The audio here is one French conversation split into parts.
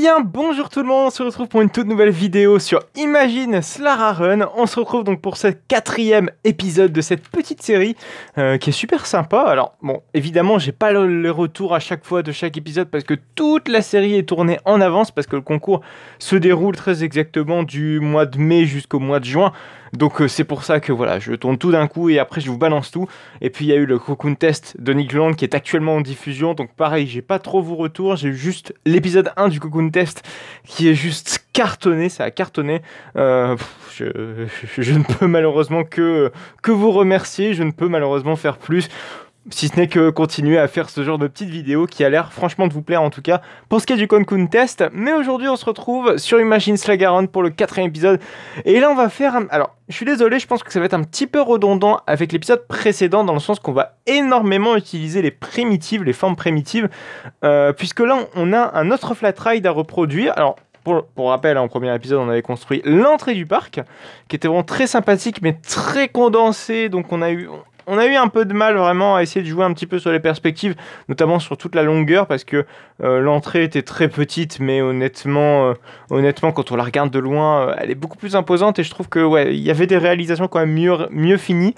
bien, bonjour tout le monde, on se retrouve pour une toute nouvelle vidéo sur Imagine Slara Run. On se retrouve donc pour ce quatrième épisode de cette petite série euh, qui est super sympa. Alors, bon, évidemment, j'ai pas le, retour à chaque fois de chaque épisode parce que toute la série est tournée en avance parce que le concours se déroule très exactement du mois de mai jusqu'au mois de juin. Donc euh, c'est pour ça que voilà, je tourne tout d'un coup et après je vous balance tout. Et puis il y a eu le Cocoon Test de Nick Land qui est actuellement en diffusion. Donc pareil, j'ai pas trop vos retours. J'ai juste l'épisode 1 du Cocoon Test qui est juste cartonné, ça a cartonné. Euh, je, je, ne peux malheureusement que, que vous remercier, je ne peux malheureusement faire plus si ce n'est que continuer à faire ce genre de petites vidéos qui a l'air franchement de vous plaire en tout cas pour ce qui est du Cancun Test. Mais aujourd'hui on se retrouve sur machine Slagaron pour le quatrième épisode. Et là on va faire... Alors je suis désolé, je pense que ça va être un petit peu redondant avec l'épisode précédent dans le sens qu'on va énormément utiliser les primitives, les formes primitives, euh, puisque là on a un autre flat ride à reproduire. Alors pour, pour, rappel, en hein, premier épisode, on avait construit l'entrée du parc, qui était vraiment très sympathique, mais très condensé. Donc on a eu, on a eu un peu de mal vraiment à essayer de jouer un petit peu sur les perspectives, notamment sur toute la longueur, parce que euh, l'entrée était très petite, mais honnêtement, euh, honnêtement, quand on la regarde de loin, euh, elle est beaucoup plus imposante, et je trouve que ouais, il y avait des réalisations quand même mieux finies.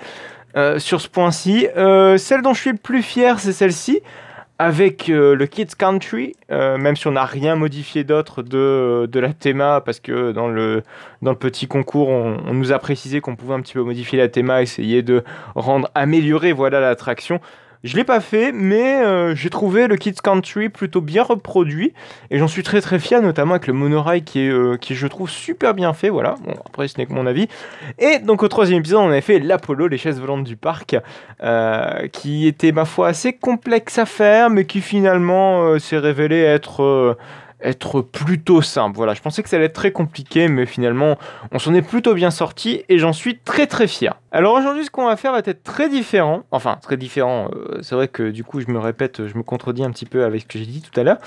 sur ce point-ci. celle dont je suis le plus fier, c'est celle-ci avec euh, le Kids Country, euh, même si on n'a rien modifié d'autre de, la théma, parce que dans le, petit concours, on, nous a précisé qu'on pouvait un petit peu modifier la théma, essayer de rendre améliorer voilà l'attraction. Je l'ai pas fait, mais euh, j'ai trouvé le Kids Country plutôt bien reproduit et j'en suis très très fier, notamment avec le monorail qui euh, qui je trouve super bien fait. Voilà. Bon, après ce n'est que mon avis. Et donc au troisième épisode, on avait fait l'Apollo, les chaises volantes du parc, euh, qui était ma foi assez complexe à faire, mais qui finalement s'est révélé être être plutôt simple. Voilà, je pensais que ça allait être très compliqué, mais finalement, on s'en est plutôt bien sorti et j'en suis très très fier. Alors aujourd'hui, ce qu'on va faire va être très différent. Enfin, très différent. Euh, c'est vrai que du coup, je me répète, je me contredis un petit peu avec ce que j'ai dit tout à l'heure.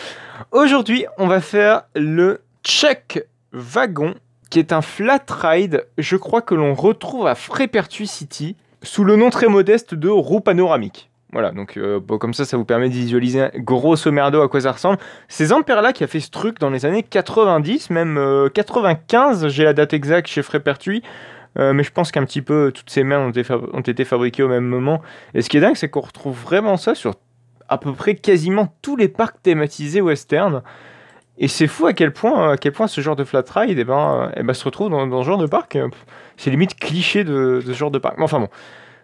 Aujourd'hui, on va faire le check wagon, qui est un flat ride, je crois que l'on retrouve à Frépertuis City, sous le nom très modeste de roue panoramique. Voilà, donc euh, comme ça, ça vous permet de visualiser grosso merdo à quoi ça ressemble. Ces C'est là qui a fait ce truc dans les années 90, même 95, euh, j'ai la date exacte chez Frépertuis. Euh, mais je pense qu'un petit peu toutes ces mains ont été, fabriquées au même moment. Et ce qui est dingue, c'est qu'on retrouve vraiment ça sur à peu près quasiment tous les parcs thématisés western. Et c'est fou à quel point, à quel point ce genre de flat ride eh ben, eh ben, se retrouve dans, ce genre de parc. C'est limite cliché de, ce genre de parc. Enfin bon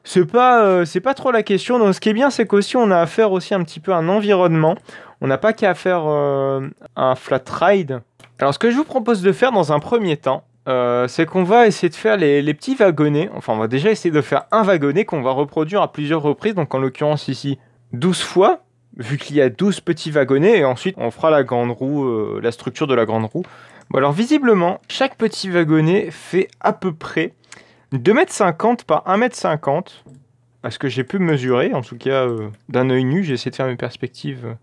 c'est pas, euh, c'est pas trop la question. Donc, ce qui est bien, c'est qu'aussi, on a affaire aussi un petit peu un environnement. On n'a pas qu'à faire euh, un flat ride. Alors, ce que je vous propose de faire dans un premier temps, euh, c'est qu'on va essayer de faire les, petits wagonnets. Enfin, on va déjà essayer de faire un wagonnet qu'on va reproduire à plusieurs reprises. Donc, en l'occurrence, ici, 12 fois, vu qu'il y a 12 petits wagonnets. Et ensuite, on fera la grande roue, la structure de la grande roue. Bon, alors, visiblement, chaque petit wagonnet fait à peu près 2m50 par 1 mètre, 50 à ce que j'ai pu mesurer, en tout cas euh, d'un œil nu, j'ai essayé de faire mes perspectives euh,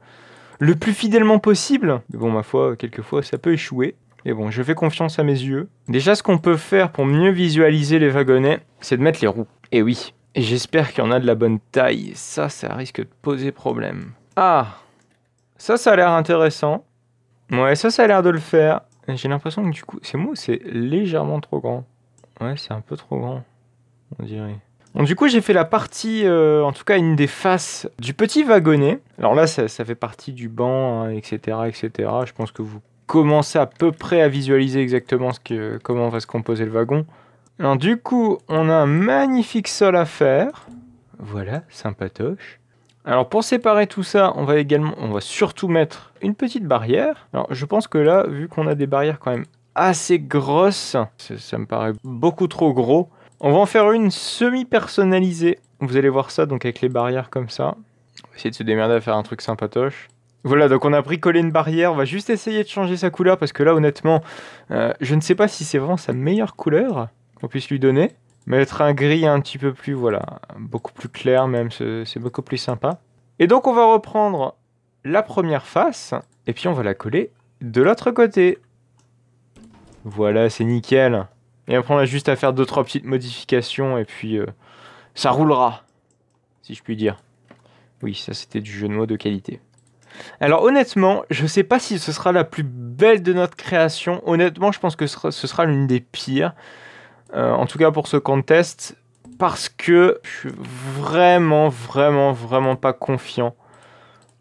le plus fidèlement possible. bon, ma foi, quelquefois ça peut échouer. Et bon, je fais confiance à mes yeux. Déjà, ce qu'on peut faire pour mieux visualiser les wagonnets, c'est de mettre les roues. Eh Et oui, j'espère qu'il y en a de la bonne taille. Ça, ça risque de poser problème. Ah Ça, ça a l'air intéressant. Ouais, ça, ça a l'air de le faire. J'ai l'impression que du coup, c'est moi c'est légèrement trop grand Ouais, c'est un peu trop grand, on dirait. Bon, du coup, j'ai fait la partie, euh, en tout cas une des faces du petit wagonnet. Alors là, ça, fait partie du banc, etc., hein, etc. Je pense que vous commencez à peu près à visualiser exactement ce que, comment va se composer le wagon. Alors du coup, on a un magnifique sol à faire. Voilà, sympatoche. Alors pour séparer tout ça, on va également, on va surtout mettre une petite barrière. Alors je pense que là, vu qu'on a des barrières quand même assez grosse. Ça, me paraît beaucoup trop gros. On va en faire une semi-personnalisée. Vous allez voir ça donc avec les barrières comme ça. On va essayer de se démerder à faire un truc sympatoche. Voilà, donc on a pris bricolé une barrière. On va juste essayer de changer sa couleur parce que là, honnêtement, euh, je ne sais pas si c'est vraiment sa meilleure couleur qu'on puisse lui donner. Mettre un gris un petit peu plus, voilà, beaucoup plus clair même, c'est beaucoup plus sympa. Et donc on va reprendre la première face et puis on va la coller de l'autre côté. Voilà, c'est nickel. Et après, on a juste à faire 2-3 petites modifications et puis euh, ça roulera, si je puis dire. Oui, ça c'était du jeu de mots de qualité. Alors honnêtement, je ne sais pas si ce sera la plus belle de notre création. Honnêtement, je pense que ce sera l'une des pires. Euh, en tout cas pour ce contest. Parce que je suis vraiment, vraiment, vraiment pas confiant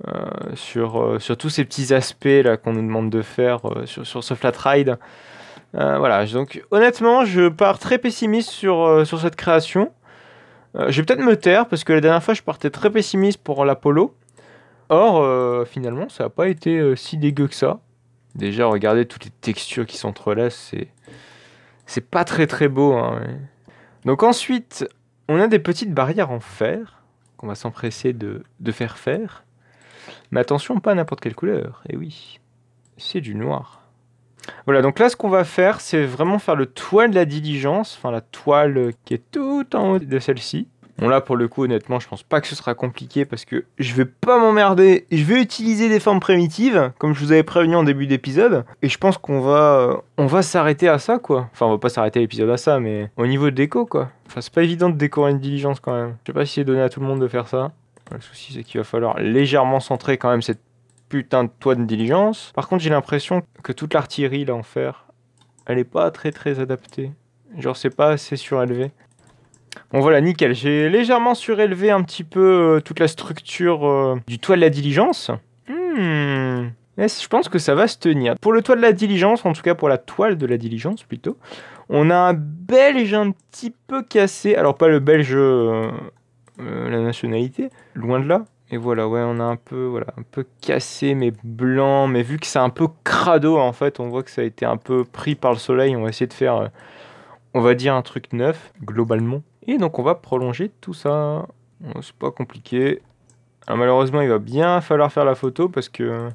euh, sur, sur tous ces petits aspects là qu'on nous demande de faire sur, sur, ce flat ride. Euh, voilà, donc honnêtement, je pars très pessimiste sur, euh, sur cette création. Euh, je vais peut-être me taire parce que la dernière fois, je partais très pessimiste pour l'Apollo. Or, finalement, ça n'a pas été si dégueu que ça. Déjà, regardez toutes les textures qui s'entrelacent, c'est c'est pas très très beau. Hein, donc ensuite, on a des petites barrières en fer qu'on va s'empresser de, faire faire. Mais attention, pas n'importe quelle couleur. Et eh oui, c'est du noir. Voilà, donc là, ce qu'on va faire, c'est vraiment faire le toit de la diligence, enfin la toile qui est tout en haut de celle-ci. Bon là pour le coup honnêtement je pense pas que ce sera compliqué parce que je vais pas m'emmerder, je vais utiliser des formes primitives comme je vous avais prévenu en début d'épisode et je pense qu'on va euh, on va s'arrêter à ça quoi. Enfin on va pas s'arrêter à l'épisode à ça mais au niveau de déco quoi. Enfin c'est pas évident de décorer une diligence quand même. Je sais pas si c'est donné à tout le monde de faire ça. Le souci c'est qu'il va falloir légèrement centrer quand même cette putain de toit de diligence. Par contre, j'ai l'impression que toute l'artillerie, là, en fer, elle est pas très très adaptée. Genre, c'est pas assez surélevé. Bon voilà, nickel. J'ai légèrement surélevé un petit peu euh, toute la structure euh, du toit de la diligence. Hmm. Je pense que ça va se tenir. Pour le toit de la diligence, en tout cas pour la toile de la diligence plutôt, on a un belge un petit peu cassé. Alors pas le belge, euh, la nationalité, loin de là. Et voilà, ouais, on a un peu, voilà, un peu cassé, mais blanc. Mais vu que c'est un peu crado, en fait, on voit que ça a été un peu pris par le soleil. On va essayer de faire, euh, on va dire, un truc neuf, globalement. Et donc, on va prolonger tout ça. C'est pas compliqué. Ah, malheureusement, il va bien falloir faire la photo parce que,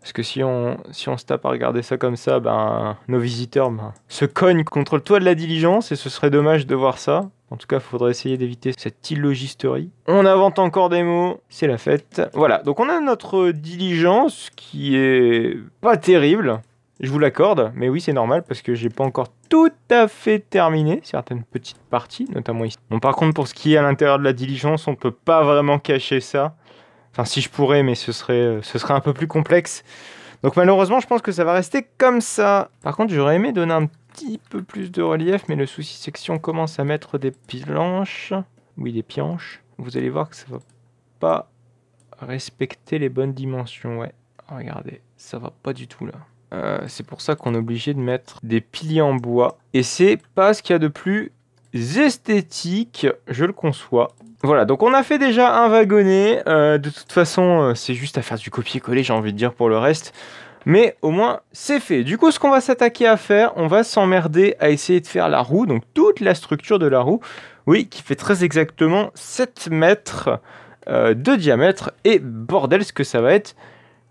parce que si on, si on se tape à regarder ça comme ça, ben, nos visiteurs ben, se cognent contre le toit de la diligence et ce serait dommage de voir ça. En tout cas, il faudrait essayer d'éviter cette illogisterie. On invente encore des mots, c'est la fête. Voilà, donc on a notre diligence qui est pas terrible, je vous l'accorde, mais oui, c'est normal parce que j'ai pas encore tout à fait terminé certaines petites parties, notamment ici. Bon, par contre, pour ce qui est à l'intérieur de la diligence, on peut pas vraiment cacher ça. Enfin, si je pourrais, mais ce serait, euh, ce serait un peu plus complexe. Donc malheureusement, je pense que ça va rester comme ça. Par contre, j'aurais aimé donner un petit peu plus de relief, mais le souci section commence à mettre des planches, oui des pianches, vous allez voir que ça va pas respecter les bonnes dimensions, ouais. Regardez, ça va pas du tout là. Euh, c'est pour ça qu'on est obligé de mettre des piliers en bois. Et c'est pas ce qu'il y a de plus esthétique, je le conçois. Voilà, donc on a fait déjà un wagonnet. Euh, de toute façon, euh, c'est juste à faire du copier-coller, j'ai envie de dire, pour le reste. Mais au moins, c'est fait. Du coup, ce qu'on va s'attaquer à faire, on va s'emmerder à essayer de faire la roue, donc toute la structure de la roue, oui, qui fait très exactement 7 mètres euh, de diamètre. Et bordel, ce que ça va être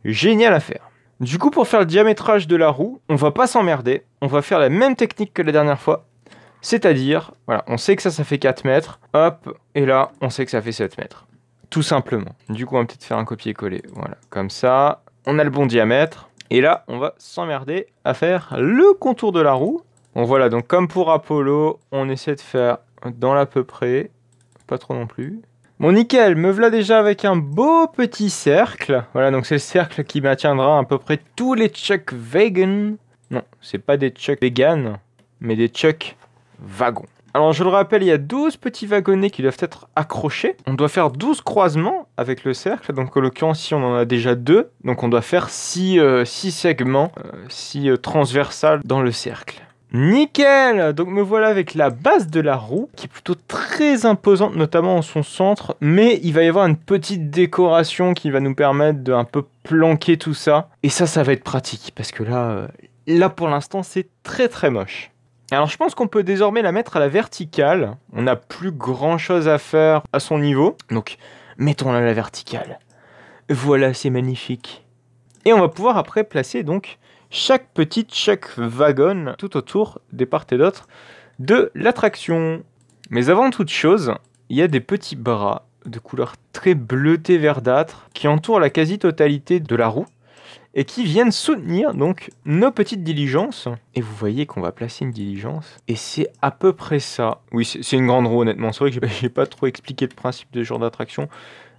génial à faire. Du coup, pour faire le diamétrage de la roue, on va pas s'emmerder. On va faire la même technique que la dernière fois. C'est-à-dire, voilà, on sait que ça, ça fait 4 mètres. Hop, et là, on sait que ça fait 7 mètres. Tout simplement. Du coup, on va peut-être faire un copier-coller. Voilà, comme ça. On a le bon diamètre. Et là, on va s'emmerder à faire le contour de la roue. On voilà, donc comme pour Apollo, on essaie de faire dans l'à peu près, pas trop non plus. Bon, nickel, me voilà déjà avec un beau petit cercle. Voilà, donc c'est le cercle qui maintiendra à peu près tous les Chuck Vegan. Non, c'est pas des Chuck Vegan, mais des Chuck wagons. Alors je le rappelle, il y a 12 petits wagonnets qui doivent être accrochés. On doit faire 12 croisements avec le cercle. Donc en l'occurrence, si on en a déjà deux, donc on doit faire 6, euh, segments, 6 euh, euh, transversales dans le cercle. Nickel Donc me voilà avec la base de la roue, qui est plutôt très imposante, notamment en son centre, mais il va y avoir une petite décoration qui va nous permettre de un peu planquer tout ça. Et ça, ça va être pratique, parce que là, là pour l'instant, c'est très très moche. Alors je pense qu'on peut désormais la mettre à la verticale. On n'a plus grand chose à faire à son niveau. Donc mettons-la à la verticale. Voilà, c'est magnifique. Et on va pouvoir après placer donc chaque petite, chaque wagon tout autour des parts et d'autres de l'attraction. Mais avant toute chose, il y a des petits bras de couleur très bleutée verdâtre qui entourent la quasi-totalité de la roue et qui viennent soutenir donc nos petites diligences. Et vous voyez qu'on va placer une diligence, et c'est à peu près ça. Oui, c'est une grande roue honnêtement, c'est vrai que j'ai pas trop expliqué le principe de ce genre d'attraction,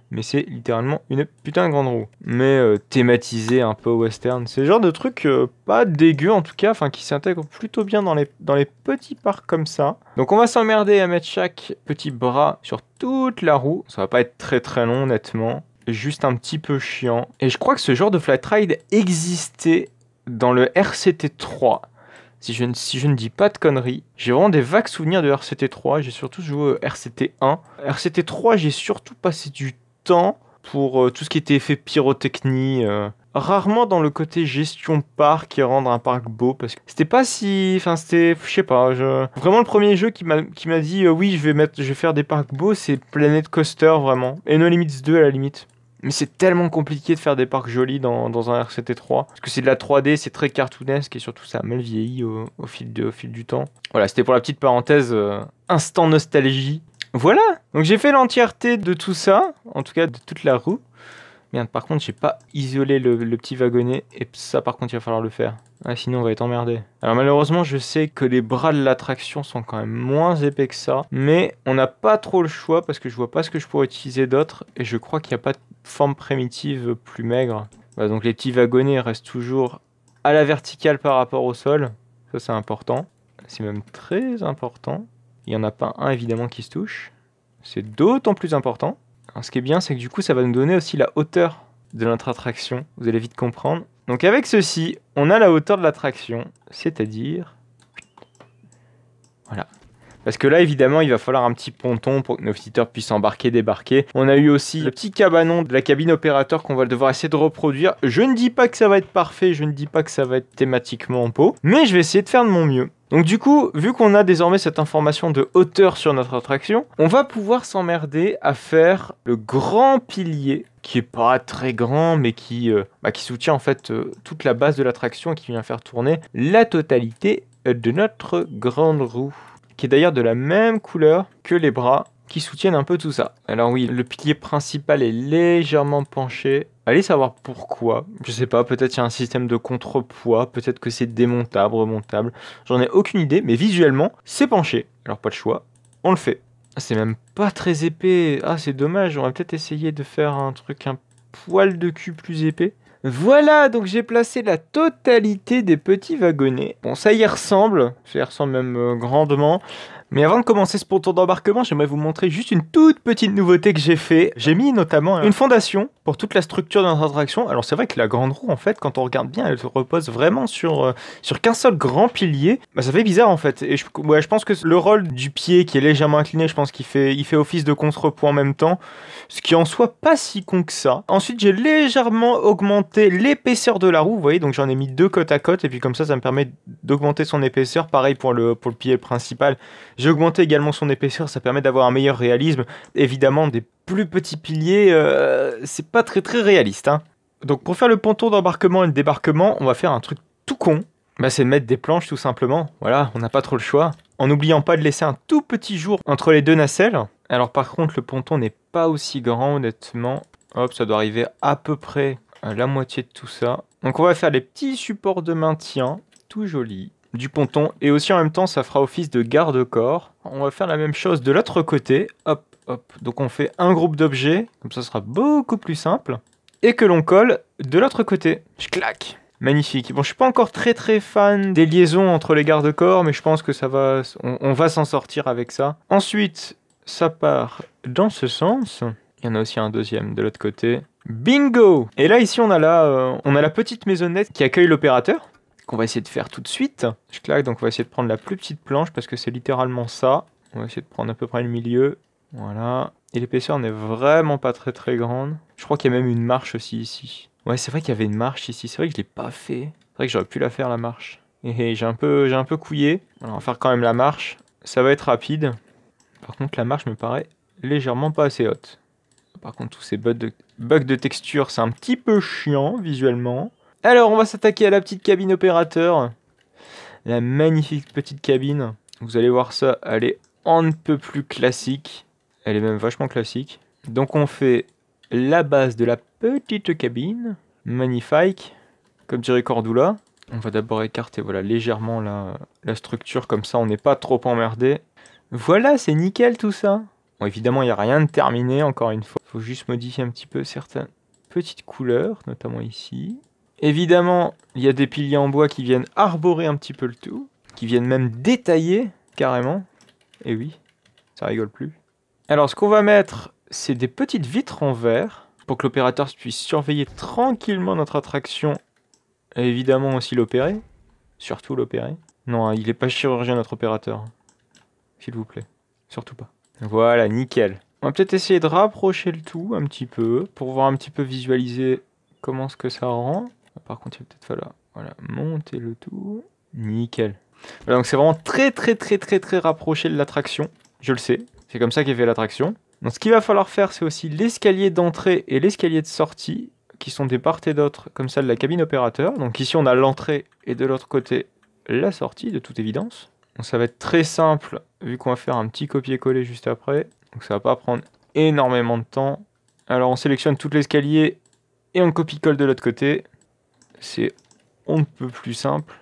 mais c'est littéralement une putain de grande roue. Mais euh, thématisée un peu western, c'est le genre de truc euh, pas dégueu en tout cas, enfin qui s'intègre plutôt bien dans les, dans les petits parcs comme ça. Donc on va s'emmerder à mettre chaque petit bras sur toute la roue, ça va pas être très très long honnêtement juste un petit peu chiant. Et je crois que ce genre de flat ride existait dans le RCT3. Si je, ne, si je ne dis pas de conneries, j'ai vraiment des vagues souvenirs de RCT3. J'ai surtout joué RCT1. RCT3, j'ai surtout passé du temps pour euh, tout ce qui était effet pyrotechnie. Euh, rarement dans le côté gestion parc et rendre un parc beau parce que c'était pas si enfin c'était je sais pas vraiment le premier jeu qui m'a dit euh, oui je vais mettre je vais faire des parcs beaux c'est Planet Coaster vraiment et No Limits 2 à la limite mais c'est tellement compliqué de faire des parcs jolis dans, un RCT3. Parce que c'est de la 3D, c'est très cartoonesque et surtout ça a mal vieilli au, fil, du temps. Voilà, c'était pour la petite parenthèse euh, instant nostalgie. Voilà, donc j'ai fait l'entièreté de tout ça, en tout cas de toute la roue. Merde, par contre, j'ai pas isolé le, petit wagonnet, et ça, par contre, il va falloir le faire. Ah, sinon, on va être emmerdé. Alors, malheureusement, je sais que les bras de l'attraction sont quand même moins épais que ça, mais on n'a pas trop le choix parce que je vois pas ce que je pourrais utiliser d'autre, et je crois qu'il n'y a pas de forme primitive plus maigre. Bah, donc, les petits wagonnets restent toujours à la verticale par rapport au sol. Ça, c'est important. C'est même très important. Il n'y en a pas un, évidemment, qui se touche. C'est d'autant plus important ce qui est bien, c'est que du coup, ça va nous donner aussi la hauteur de notre attraction. Vous allez vite comprendre. Donc avec ceci, on a la hauteur de l'attraction, c'est-à-dire... Voilà. Parce que là, évidemment, il va falloir un petit ponton pour que nos visiteurs puissent embarquer, débarquer. On a eu aussi le petit cabanon de la cabine opérateur qu'on va devoir essayer de reproduire. Je ne dis pas que ça va être parfait, je ne dis pas que ça va être thématiquement en pot, mais je vais essayer de faire de mon mieux. Donc du coup, vu qu'on a désormais cette information de hauteur sur notre attraction, on va pouvoir s'emmerder à faire le grand pilier qui est pas très grand mais qui, euh, bah, qui soutient en fait euh, toute la base de l'attraction et qui vient faire tourner la totalité de notre grande roue qui est d'ailleurs de la même couleur que les bras qui soutiennent un peu tout ça. Alors oui, le pilier principal est légèrement penché. Allez savoir pourquoi. Je sais pas, peut-être il y a un système de contrepoids, peut-être que c'est démontable, remontable. J'en ai aucune idée, mais visuellement, c'est penché. Alors pas de choix, on le fait. Ah, c'est même pas très épais. Ah, c'est dommage, on va peut-être essayer de faire un truc un poil de cul plus épais. Voilà, donc j'ai placé la totalité des petits wagonnets. Bon, ça y ressemble, ça y ressemble même euh, grandement. Mais avant de commencer ce ponton d'embarquement, j'aimerais vous montrer juste une toute petite nouveauté que j'ai fait. J'ai mis notamment une fondation pour toute la structure de notre attraction. Alors c'est vrai que la grande roue, en fait, quand on regarde bien, elle repose vraiment sur, euh, sur qu'un seul grand pilier. Bah, ça fait bizarre, en fait. Et je, je pense que le rôle du pied qui est légèrement incliné, je pense qu'il fait, il fait office de contrepoids en même temps. Ce qui en soit pas si con que ça. Ensuite, j'ai légèrement augmenté l'épaisseur de la roue, vous voyez, donc j'en ai mis deux côte à côte. Et puis comme ça, ça me permet d'augmenter son épaisseur. Pareil pour le, pour le pilier principal j'ai augmenté également son épaisseur, ça permet d'avoir un meilleur réalisme. Évidemment, des plus petits piliers, euh, c'est pas très très réaliste. Hein. Donc pour faire le ponton d'embarquement et de débarquement, on va faire un truc tout con. Bah c'est mettre des planches tout simplement. Voilà, on n'a pas trop le choix. En n'oubliant pas de laisser un tout petit jour entre les deux nacelles. Alors par contre, le ponton n'est pas aussi grand honnêtement. Hop, ça doit arriver à peu près à la moitié de tout ça. Donc on va faire les petits supports de maintien, tout joli du ponton et aussi en même temps ça fera office de garde-corps. On va faire la même chose de l'autre côté. Hop, hop. Donc on fait un groupe d'objets, comme ça sera beaucoup plus simple. Et que l'on colle de l'autre côté. Je claque. Magnifique. Bon, je suis pas encore très très fan des liaisons entre les garde-corps, mais je pense que ça va, on, va s'en sortir avec ça. Ensuite, ça part dans ce sens. Il y en a aussi un deuxième de l'autre côté. Bingo Et là ici on a euh, on a la petite maisonnette qui accueille l'opérateur qu'on va essayer de faire tout de suite. Je claque, donc on va essayer de prendre la plus petite planche parce que c'est littéralement ça. On va essayer de prendre à peu près le milieu. Voilà. Et l'épaisseur n'est vraiment pas très très grande. Je crois qu'il y a même une marche aussi ici. Ouais, c'est vrai qu'il y avait une marche ici. C'est vrai que je l'ai pas fait. C'est vrai que j'aurais pu la faire la marche. Et j'ai un peu, j'ai un peu couillé. on va faire quand même la marche. Ça va être rapide. Par contre, la marche me paraît légèrement pas assez haute. Par contre, tous ces bugs de, bugs de texture, c'est un petit peu chiant visuellement. Alors, on va s'attaquer à la petite cabine opérateur. La magnifique petite cabine. Vous allez voir ça, elle est un peu plus classique. Elle est même vachement classique. Donc on fait la base de la petite cabine. Magnifique. Comme dirait Cordula. On va d'abord écarter voilà, légèrement la, structure, comme ça on n'est pas trop emmerdé. Voilà, c'est nickel tout ça. Bon, évidemment, il n'y a rien de terminé, encore une fois. Il faut juste modifier un petit peu certaines petites couleurs, notamment ici. Évidemment, il y a des piliers en bois qui viennent arborer un petit peu le tout, qui viennent même détailler carrément. Et oui, ça rigole plus. Alors ce qu'on va mettre, c'est des petites vitres en verre pour que l'opérateur puisse surveiller tranquillement notre attraction et évidemment aussi l'opérer. Surtout l'opérer. Non, hein, il n'est pas chirurgien notre opérateur. S'il vous plaît. Surtout pas. Voilà, nickel. On va peut-être essayer de rapprocher le tout un petit peu pour voir un petit peu visualiser comment ce que ça rend. Par contre, il va peut-être falloir voilà, monter le tout. Nickel. donc c'est vraiment très très très très très rapproché de l'attraction. Je le sais, c'est comme ça qu'est fait l'attraction. Donc ce qu'il va falloir faire, c'est aussi l'escalier d'entrée et l'escalier de sortie, qui sont des part et d'autre, comme ça, de la cabine opérateur. Donc ici, on a l'entrée et de l'autre côté, la sortie, de toute évidence. Donc ça va être très simple, vu qu'on va faire un petit copier-coller juste après. Donc ça va pas prendre énormément de temps. Alors on sélectionne tout l'escalier et on copie-colle de l'autre côté. C'est on ne peut plus simple.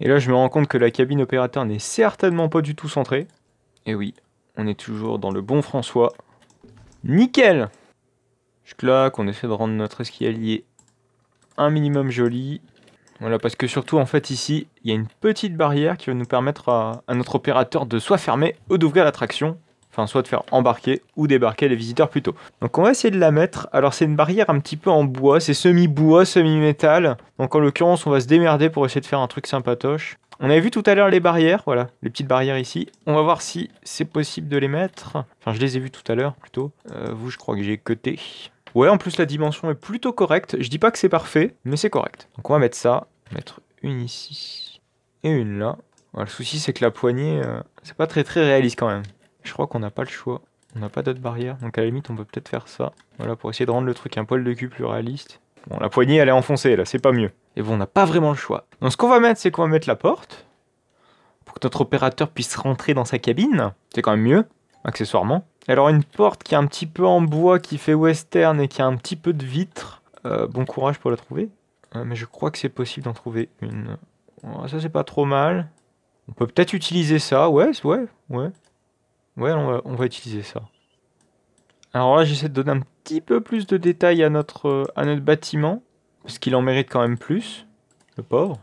Et là, je me rends compte que la cabine opérateur n'est certainement pas du tout centrée. Et oui, on est toujours dans le bon François. Nickel Je claque, on essaie de rendre notre escalier un minimum joli. Voilà, parce que surtout, en fait, ici, il y a une petite barrière qui va nous permettre à, à notre opérateur de soit fermer ou d'ouvrir l'attraction enfin soit de faire embarquer ou débarquer les visiteurs plutôt Donc on va essayer de la mettre. Alors c'est une barrière un petit peu en bois, c'est semi-bois, semi-métal. Donc en l'occurrence on va se démerder pour essayer de faire un truc sympatoche. On avait vu tout à l'heure les barrières, voilà, les petites barrières ici. On va voir si c'est possible de les mettre. Enfin je les ai vues tout à l'heure plutôt. Euh, vous je crois que j'ai coté. Ouais en plus la dimension est plutôt correcte. Je dis pas que c'est parfait, mais c'est correct. Donc on va mettre ça, mettre une ici et une là. le souci c'est que la poignée, euh, c'est pas très très réaliste quand même. Je crois qu'on n'a pas le choix. On n'a pas d'autres barrières. Donc à la limite, on peut peut-être faire ça. Voilà, pour essayer de rendre le truc un poil de cul plus réaliste. Bon, la poignée, elle est enfoncée, là, c'est pas mieux. Et bon, on n'a pas vraiment le choix. Donc ce qu'on va mettre, c'est qu'on va mettre la porte. Pour que notre opérateur puisse rentrer dans sa cabine. C'est quand même mieux, accessoirement. alors une porte qui est un petit peu en bois, qui fait western et qui a un petit peu de vitre. Euh, bon courage pour la trouver. Euh, mais je crois que c'est possible d'en trouver une. Oh, ça, c'est pas trop mal. On peut peut-être utiliser ça, ouais, ouais, ouais. Ouais, on va, utiliser ça. Alors là, j'essaie de donner un petit peu plus de détails à notre, euh, à notre bâtiment, parce qu'il en mérite quand même plus, le pauvre.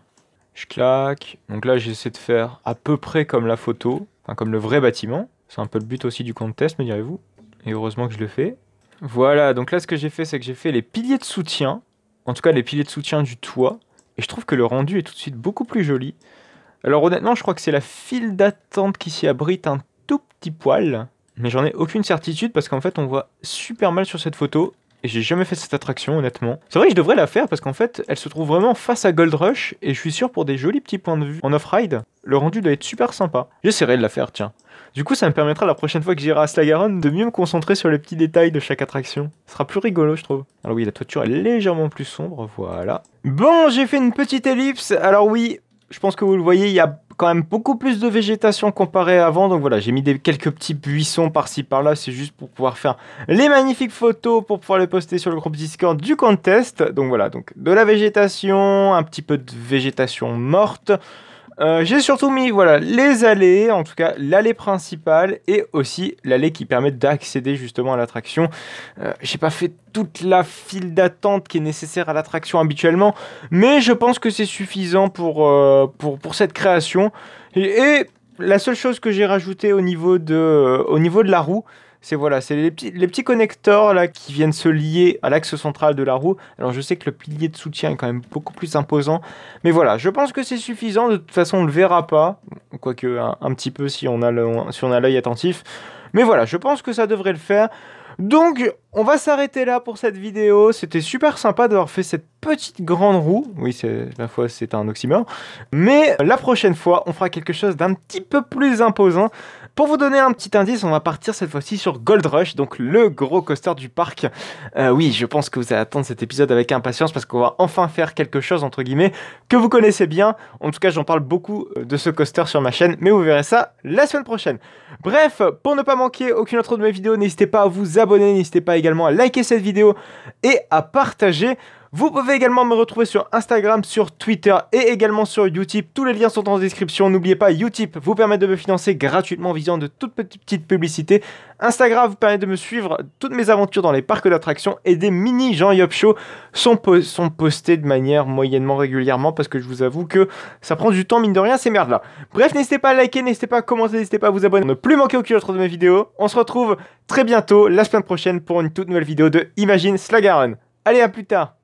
Je claque. Donc là, j'essaie de faire à peu près comme la photo, enfin comme le vrai bâtiment. C'est un peu le but aussi du contest, me direz-vous. Et heureusement que je le fais. Voilà, donc là, ce que j'ai fait, c'est que j'ai fait les piliers de soutien, en tout cas les piliers de soutien du toit, et je trouve que le rendu est tout de suite beaucoup plus joli. Alors honnêtement, je crois que c'est la file d'attente qui s'y abrite un tout petit poil, mais j'en ai aucune certitude parce qu'en fait on voit super mal sur cette photo et j'ai jamais fait cette attraction honnêtement. C'est vrai que je devrais la faire parce qu'en fait elle se trouve vraiment face à Gold Rush et je suis sûr pour des jolis petits points de vue en off-ride, le rendu doit être super sympa. J'essaierai de la faire tiens. Du coup ça me permettra la prochaine fois que j'irai à Slagaron de mieux me concentrer sur les petits détails de chaque attraction. Ce sera plus rigolo je trouve. Alors oui la toiture est légèrement plus sombre, voilà. Bon j'ai fait une petite ellipse, alors oui je pense que vous le voyez il y a quand même beaucoup plus de végétation comparé avant. Donc voilà, j'ai mis des, quelques petits buissons par-ci par-là. C'est juste pour pouvoir faire les magnifiques photos pour pouvoir les poster sur le groupe Discord du contest. Donc voilà, donc de la végétation, un petit peu de végétation morte. Euh, j'ai surtout mis voilà, les allées, en tout cas l'allée principale et aussi l'allée qui permet d'accéder justement à l'attraction. Euh, j'ai pas fait toute la file d'attente qui est nécessaire à l'attraction habituellement, mais je pense que c'est suffisant pour, euh, pour, pour, cette création. Et, la seule chose que j'ai rajoutée au niveau de, au niveau de la roue, c'est voilà, c'est les petits, connecteurs là qui viennent se lier à l'axe central de la roue. Alors je sais que le pilier de soutien est quand même beaucoup plus imposant, mais voilà, je pense que c'est suffisant. De toute façon, on le verra pas, quoique un, petit peu si on a l'œil attentif. Mais voilà, je pense que ça devrait le faire. Donc, on va s'arrêter là pour cette vidéo. C'était super sympa d'avoir fait cette petite grande roue. Oui, c'est la fois c'est un oxymore. Mais la prochaine fois, on fera quelque chose d'un petit peu plus imposant. Pour vous donner un petit indice, on va partir cette fois-ci sur Gold Rush, donc le gros coaster du parc. Euh, oui, je pense que vous allez attendre cet épisode avec impatience parce qu'on va enfin faire quelque chose, entre guillemets, que vous connaissez bien. En tout cas, j'en parle beaucoup euh, de ce coaster sur ma chaîne, mais vous verrez ça la semaine prochaine. Bref, pour ne pas manquer aucune autre de mes vidéos, n'hésitez pas à vous abonner, n'hésitez pas également à liker cette vidéo et à partager. Vous pouvez également me retrouver sur Instagram, sur Twitter et également sur Utip. Tous les liens sont en description. N'oubliez pas, Utip vous permet de me financer gratuitement en visant de toutes petites publicités. Instagram vous permet de me suivre toutes mes aventures dans les parcs d'attractions et des mini Jean-Yop Show sont, sont postés de manière moyennement régulièrement parce que je vous avoue que ça prend du temps, mine de rien, ces merdes-là. Bref, n'hésitez pas à liker, n'hésitez pas à commenter, n'hésitez pas à vous abonner, pour ne plus manquer aucune autre de mes vidéos. On se retrouve très bientôt, la semaine prochaine, pour une toute nouvelle vidéo de Imagine Slagaron. Allez, à plus tard